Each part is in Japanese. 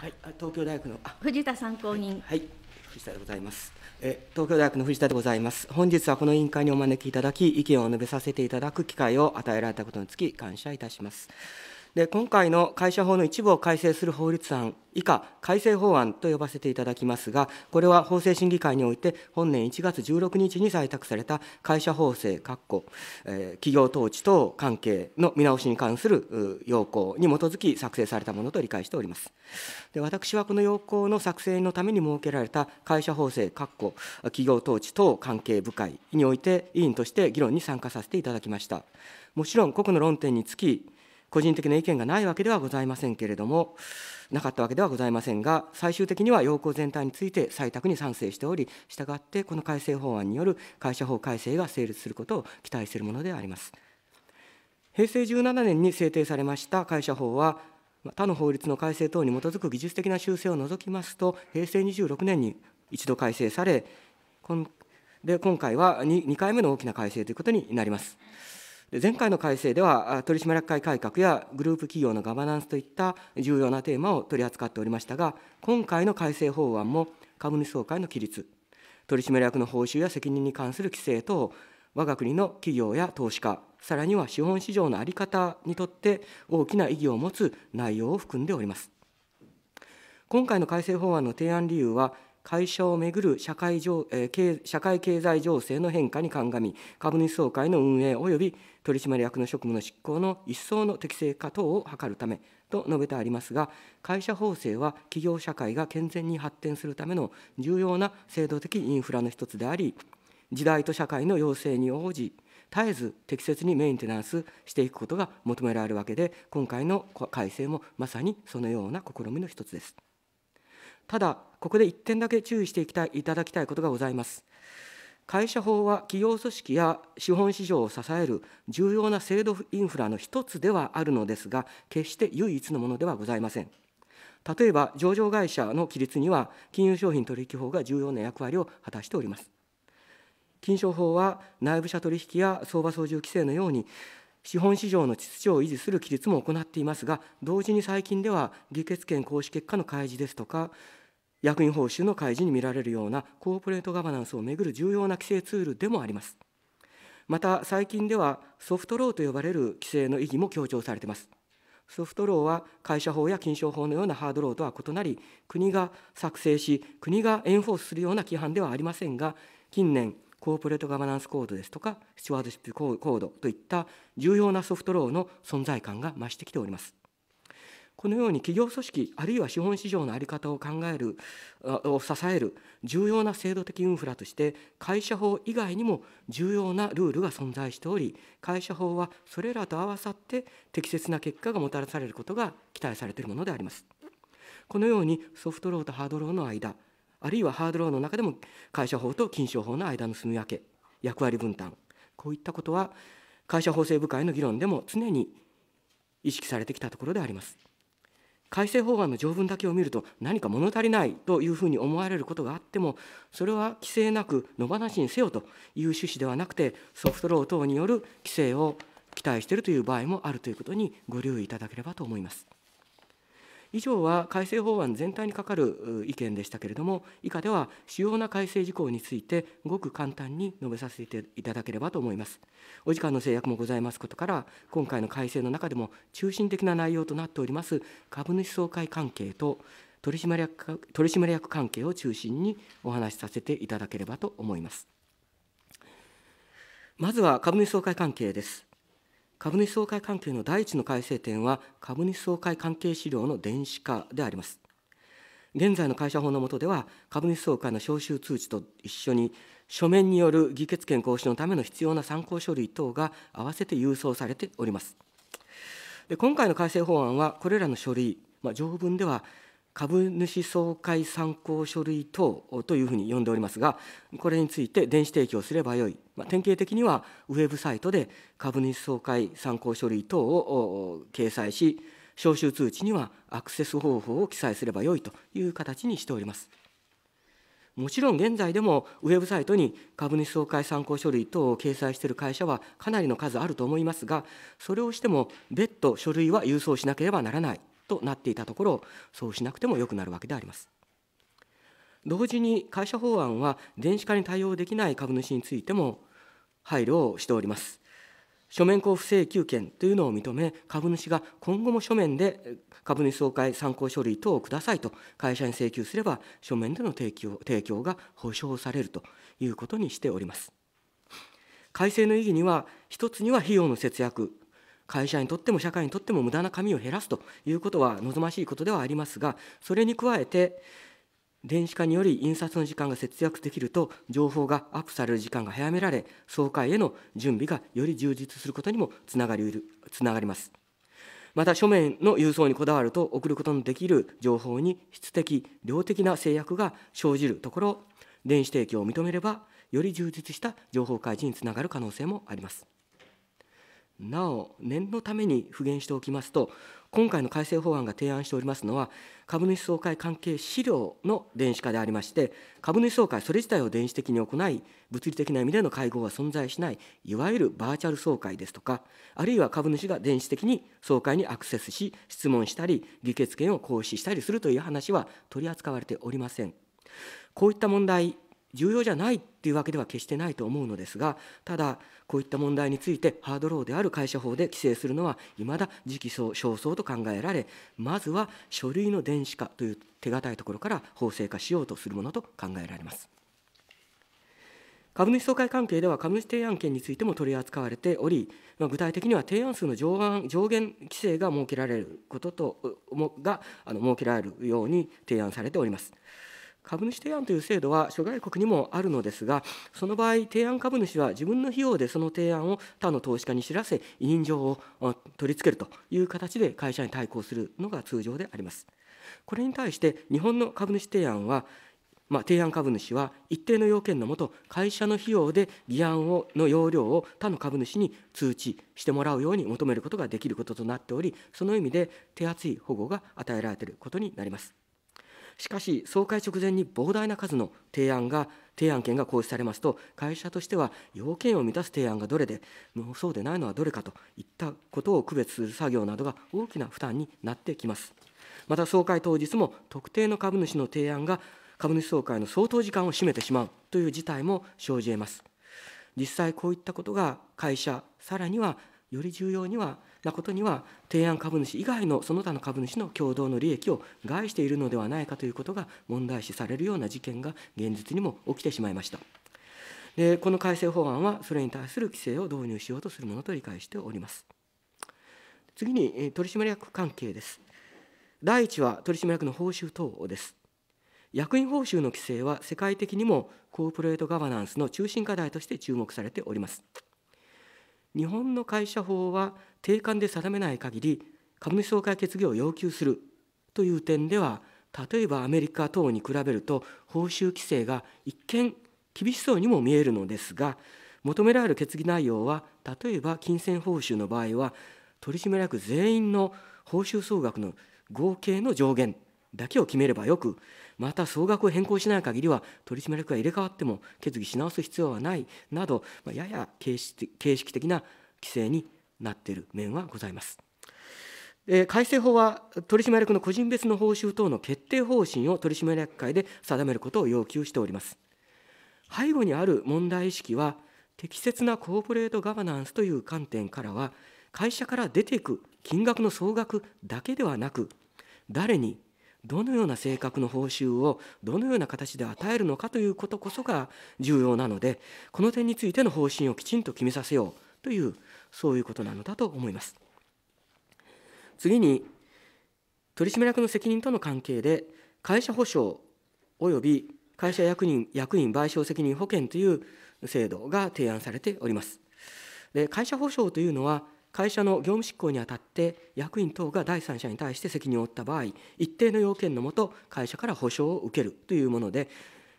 はい、東京大学の藤田参考人、はい、はい、藤田でございます。え東京大学の藤田でございます。本日はこの委員会にお招きいただき、意見を述べさせていただく機会を与えられたことにつき、感謝いたします。で今回の会社法の一部を改正する法律案、以下、改正法案と呼ばせていただきますが、これは法制審議会において、本年1月16日に採択された会社法制、えー、企業統治等関係の見直しに関する要項に基づき作成されたものと理解しております。で私はこの要項の作成のために設けられた会社法制、企業統治等関係部会において、委員として議論に参加させていただきました。もちろん、個々の論点につき、個人的な意見がないわけではございませんけれども、なかったわけではございませんが、最終的には要項全体について採択に賛成しており、したがってこの改正法案による会社法改正が成立することを期待するものであります。平成17年に制定されました会社法は、他の法律の改正等に基づく技術的な修正を除きますと、平成26年に一度改正され、で今回は 2, 2回目の大きな改正ということになります。前回の改正では取締役会改革やグループ企業のガバナンスといった重要なテーマを取り扱っておりましたが今回の改正法案も株主総会の規律取締役の報酬や責任に関する規制等我が国の企業や投資家さらには資本市場の在り方にとって大きな意義を持つ内容を含んでおります。今回の改正法案の提案理由は、会社をめぐる社会情、えー、社会経済情勢の変化に鑑み、株主総会の運営及び取締役の職務の執行の一層の適正化等を図るためと述べてありますが、会社法制は企業社会が健全に発展するための重要な制度的インフラの一つであり、時代と社会の要請に応じ、絶えず適切にメンテナンスしていくことが求められるわけで、今回の改正もまさにそのような試みの一つです。ただ、ここで1点だけ注意していただきたいことがございます。会社法は企業組織や資本市場を支える重要な制度インフラの一つではあるのですが、決して唯一のものではございません。例えば、上場会社の規律には、金融商品取引法が重要な役割を果たしております。金賞法は内部者取引や相場操縦規制のように、資本市場の秩序を維持する規律も行っていますが、同時に最近では議決権行使結果の開示ですとか、役員報酬の開示に見られるようなコーポレートガバナンスをめぐる重要な規制ツールでもあります。また、最近ではソフトローと呼ばれる規制の意義も強調されています。ソフトローは会社法や金賞法のようなハードローとは異なり、国が作成し、国がエンフォースするような規範ではありませんが、近年、コーポレートガバナンスコードですとか、スチュワードシップコードといった重要なソフトローの存在感が増してきております。このように企業組織あるいは資本市場の在り方を考えるを支える重要な制度的インフラとして会社法以外にも重要なルールが存在しており会社法はそれらと合わさって適切な結果がもたらされることが期待されているものであります。このようにソフトローとハードローの間あるいはハードローの中でも会社法と金賞法の間の住み分け役割分担こういったことは会社法制部会の議論でも常に意識されてきたところであります。改正法案の条文だけを見ると何か物足りないというふうに思われることがあってもそれは規制なく野放しにせよという趣旨ではなくてソフトロー等による規制を期待しているという場合もあるということにご留意いただければと思います。以上は改正法案全体にかかる意見でしたけれども、以下では主要な改正事項について、ごく簡単に述べさせていただければと思います。お時間の制約もございますことから、今回の改正の中でも中心的な内容となっております、株主総会関係と取締役取締役関係を中心にお話しさせていただければと思います。まずは株主総会関係です。株主総会関係の第一の改正点は、株主総会関係資料の電子化であります。現在の会社法の下では、株主総会の招集通知と一緒に、書面による議決権行使のための必要な参考書類等が合わせて郵送されております。で今回の改正法案は、これらの書類、まあ、条文では、株主総会参考書類等というふうに呼んでおりますが、これについて電子提供すればよい、まあ、典型的にはウェブサイトで株主総会参考書類等を掲載し、招集通知にはアクセス方法を記載すればよいという形にしております。もちろん現在でもウェブサイトに株主総会参考書類等を掲載している会社はかなりの数あると思いますが、それをしても別途書類は郵送しなければならない。となっていたところそうしなくてもよくなるわけであります。同時に会社法案は電子化に対応できない株主についても配慮をしております。書面交付請求権というのを認め、株主が今後も書面で株主総会参考書類等をくださいと会社に請求すれば、書面での提供提供が保証されるということにしております。改正の意義には、一つには費用の節約会社にとっても社会にとっても無駄な紙を減らすということは望ましいことではありますが、それに加えて、電子化により印刷の時間が節約できると、情報がアップされる時間が早められ、総会への準備がより充実することにもつながりるつながります。また書面の郵送にこだわると送ることのできる情報に質的量的な制約が生じるところ電子提供を認めればより充実した情報開示につながる可能性もあります。なお念のために復元しておきますと今回の改正法案が提案しておりますのは株主総会関係資料の電子化でありまして株主総会それ自体を電子的に行い物理的な意味での会合は存在しないいわゆるバーチャル総会ですとかあるいは株主が電子的に総会にアクセスし質問したり議決権を行使したりするという話は取り扱われておりません。こういった問題重要じゃないっていうわけでは決してないと思うのですがただこういった問題についてハードローである会社法で規制するのはいまだ時期尚早と考えられまずは書類の電子化という手堅いところから法制化しようとするものと考えられます。株主総会関係では株主提案権についても取り扱われており、まあ、具体的には提案数の上限上限規制が設けられることとがあの設けられるように提案されております。株主提案という制度は諸外国にもあるのですが、その場合、提案株主は自分の費用でその提案を他の投資家に知らせ、委任状を取り付けるという形で会社に対抗するのが通常であります。これに対して日本の株主提案は、まあ、提案株主は一定の要件のもと、会社の費用で議案をの要領を他の株主に通知してもらうように求めることができることとなっており、その意味で手厚い保護が与えられていることになります。しかし総会直前に膨大な数の提案が提案権が行使されますと会社としては要件を満たす提案がどれでもうそうでないのはどれかといったことを区別する作業などが大きな負担になってきますまた総会当日も特定の株主の提案が株主総会の相当時間を占めてしまうという事態も生じえます実際こういったことが会社さらにはより重要にはなことには提案株主以外のその他の株主の共同の利益を害しているのではないかということが問題視されるような事件が現実にも起きてしまいました。でこの改正法案はそれに対する規制を導入しようとするものと理解しております。次に取締役関係です。第1は取締役の報酬等です。役員報酬の規制は世界的にもコーポレートガバナンスの中心課題として注目されております。日本の会社法は定款で定めない限り株主総会決議を要求するという点では例えばアメリカ等に比べると報酬規制が一見厳しそうにも見えるのですが求められる決議内容は例えば金銭報酬の場合は取締役全員の報酬総額の合計の上限だけを決めればよくまた総額を変更しない限りは取締役が入れ替わっても決議し直す必要はないなど、まあ、やや形式的な規制になっている面はございます。改正法は取締役の個人別の報酬等の決定方針を取締役会で定めることを要求しております。背後にある問題意識は、適切なコーポレートガバナンスという観点からは、会社から出ていく金額の総額だけではなく、誰にどのような性格の報酬をどのような形で与えるのかということこそが重要なので、この点についての方針をきちんと決めさせようというそういうことなのだと思います次に取締役の責任との関係で会社保障及び会社役員役員賠償責任保険という制度が提案されておりますで会社保障というのは会社の業務執行にあたって役員等が第三者に対して責任を負った場合一定の要件のもと会社から保証を受けるというもので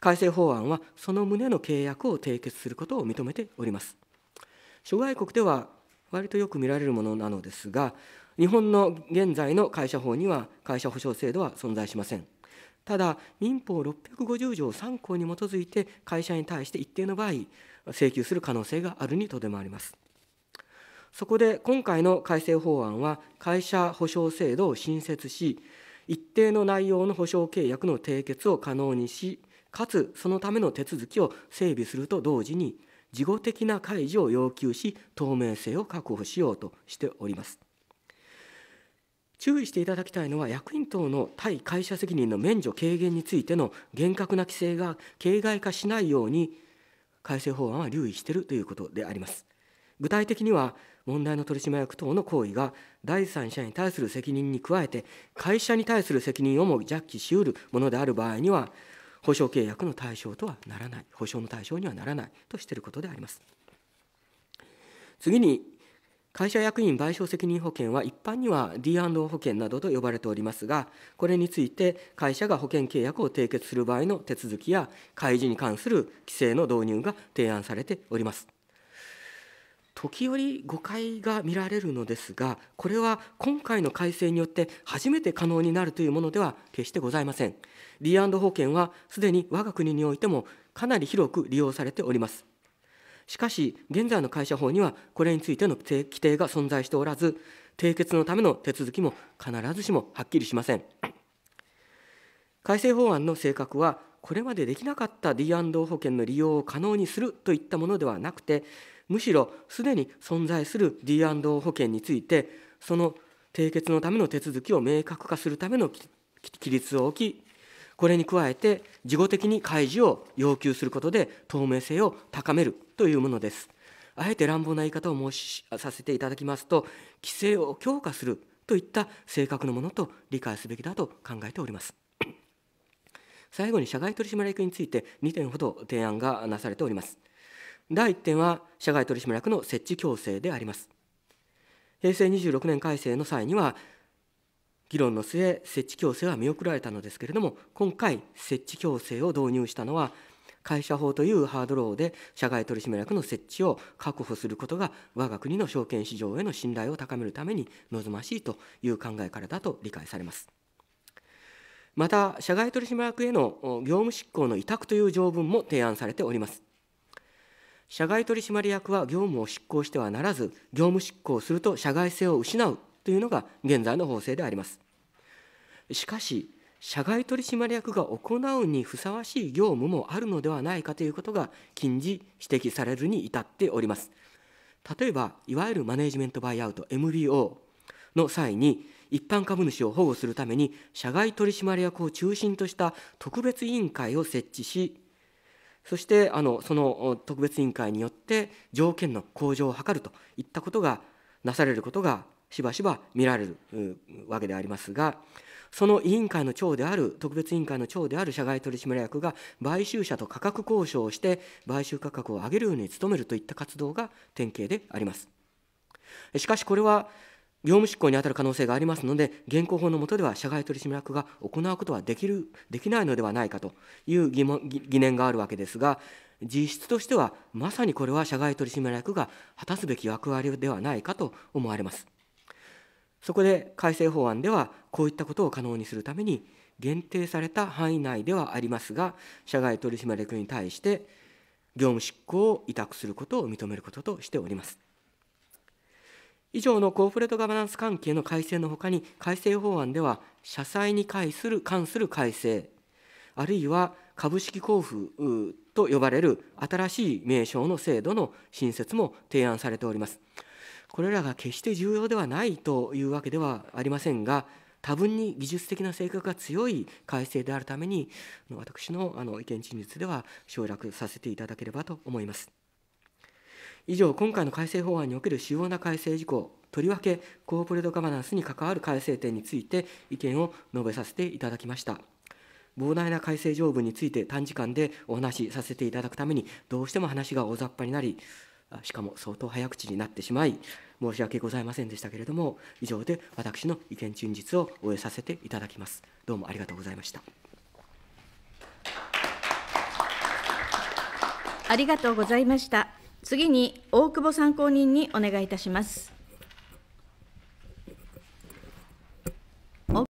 改正法案はその旨の契約を締結することを認めております諸外国では割とよく見られるものなのですが日本の現在の会社法には会社保障制度は存在しませんただ民法650条3項に基づいて会社に対して一定の場合請求する可能性があるにとどまりますそこで今回の改正法案は会社保障制度を新設し一定の内容の保証契約の締結を可能にしかつそのための手続きを整備すると同時に事後的な開示を要求し透明性を確保しようとしております注意していただきたいのは役員等の対会社責任の免除軽減についての厳格な規制が形骸化しないように改正法案は留意しているということであります具体的には問題の取締役等の行為が第三者に対する責任に加えて会社に対する責任をも弱気しうるものである場合には保証契約の対象とはならない保証の対象にはならないとしていることであります次に会社役員賠償責任保険は一般には D&O 保険などと呼ばれておりますがこれについて会社が保険契約を締結する場合の手続きや開示に関する規制の導入が提案されております時折誤解が見られるのですがこれは今回の改正によって初めて可能になるというものでは決してございません d 保険はすでに我が国においてもかなり広く利用されております。しかし、現在の会社法にはこれについての規定が存在しておらず、締結のための手続きも必ずしもはっきりしません。改正法案の性格は、これまでできなかった D&O 保険の利用を可能にするといったものではなくて、むしろすでに存在する D&O 保険について、その締結のための手続きを明確化するための規律を置き、これに加えて事後的に開示を要求することで透明性を高めるというものです。あえて乱暴な言い方を申しさせていただきますと規制を強化するといった性格のものと理解すべきだと考えております。最後に社外取締役について2点ほど提案がなされております。第1点は社外取締役の設置強制であります。平成26年改正の際には議論の末、設置強制は見送られたのですけれども、今回、設置強制を導入したのは、会社法というハードローで社外取締役の設置を確保することが我が国の証券市場への信頼を高めるために望ましいという考えからだと理解されます。また、社外取締役への業務執行の委託という条文も提案されております。社外取締役は業務を執行してはならず、業務執行すると社外性を失うというのが現在の法制であります。しかし、社外取締役が行うにふさわしい業務もあるのではないかということが近似指摘されるに至っております。例えば、いわゆるマネジメントバイアウト MBO の際に、一般株主を保護するために、社外取締役を中心とした特別委員会を設置し、そしてあのその特別委員会によって条件の向上を図るといったことがなされることがしばしば見られるわけでありますがその委員会の長である特別委員会の長である社外取締役が買収者と価格交渉をして買収価格を上げるように努めるといった活動が典型であります。しかしこれは業務執行に当たる可能性がありますので、現行法の下では社外取締役が行うことはできるできないのではないかという疑問疑念があるわけですが、実質としては、まさにこれは社外取締役が果たすべき役割ではないかと思われます。そこで改正法案ではこういったことを可能にするために限定された範囲内ではありますが社外取締役に対して業務執行を委託することを認めることとしております。以上のコーポレートガバナンス関係の改正のほかに改正法案では社債に関する関する改正あるいは株式交付と呼ばれる新しい名称の制度の新設も提案されております。これらが決して重要ではないというわけではありませんが多分に技術的な性格が強い改正であるために私のあの意見陳述では省略させていただければと思います。以上、今回の改正法案における主要な改正事項、とりわけコーポレートガバナンスに関わる改正点について意見を述べさせていただきました。膨大な改正条文について短時間でお話しさせていただくために、どうしても話が大雑把になり、しかも相当早口になってしまい申し訳ございませんでしたけれども以上で私の意見陳述を終えさせていただきますどうもありがとうございましたありがとうございました次に大久保参考人にお願いいたします